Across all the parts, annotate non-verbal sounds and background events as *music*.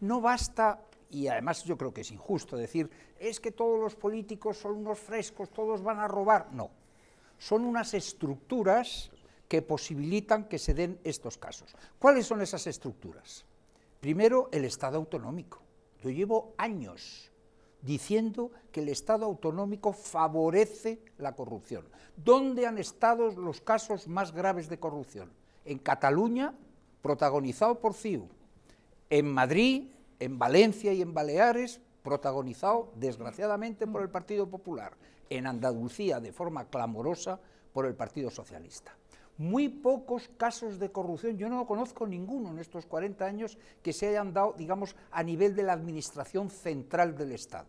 No basta, y además yo creo que es injusto decir, es que todos los políticos son unos frescos, todos van a robar. No, son unas estructuras que posibilitan que se den estos casos. ¿Cuáles son esas estructuras? Primero, el Estado autonómico. Yo llevo años diciendo que el Estado autonómico favorece la corrupción. ¿Dónde han estado los casos más graves de corrupción? En Cataluña, protagonizado por CIU, en Madrid, en Valencia y en Baleares, protagonizado desgraciadamente por el Partido Popular, en Andalucía de forma clamorosa por el Partido Socialista. Muy pocos casos de corrupción, yo no conozco ninguno en estos 40 años que se hayan dado, digamos, a nivel de la Administración Central del Estado.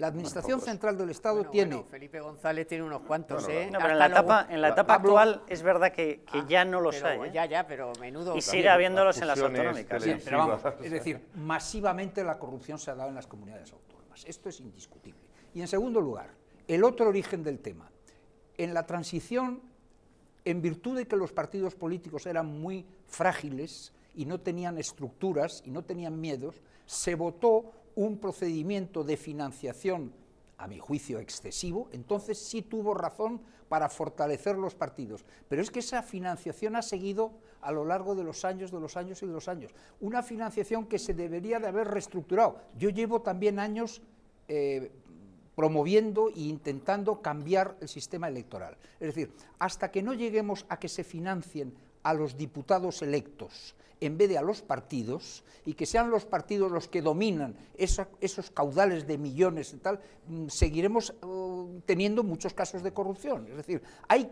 La Administración Central del Estado tiene... Felipe González tiene unos cuantos, ¿eh? pero en la, etapa, en la actual es verdad que, ah, ya no los hay. ¿eh? Ya, ya, pero menudo... Y sigue habiéndolos en las autonómicas. *laughs* es decir, masivamente la corrupción se ha dado en las comunidades autónomas. Esto es indiscutible. Y en segundo lugar, el otro origen del tema. En la transición, en virtud de que los partidos políticos eran muy frágiles y no tenían estructuras y no tenían miedos, se votó un procedimiento de financiación, a mi juicio, excesivo, entonces sí tuvo razón para fortalecer los partidos. Pero es que esa financiación ha seguido a lo largo de los años, de los años y de los años. Una financiación que se debería de haber reestructurado. Yo llevo también años... Eh, promoviendo e intentando cambiar el sistema electoral. Es decir, hasta que no lleguemos a que se financien a los diputados electos en vez de a los partidos y que sean los partidos los que dominan esos caudales de millones y tal, mm, seguiremos oh, teniendo muchos casos de corrupción. Es decir, hay que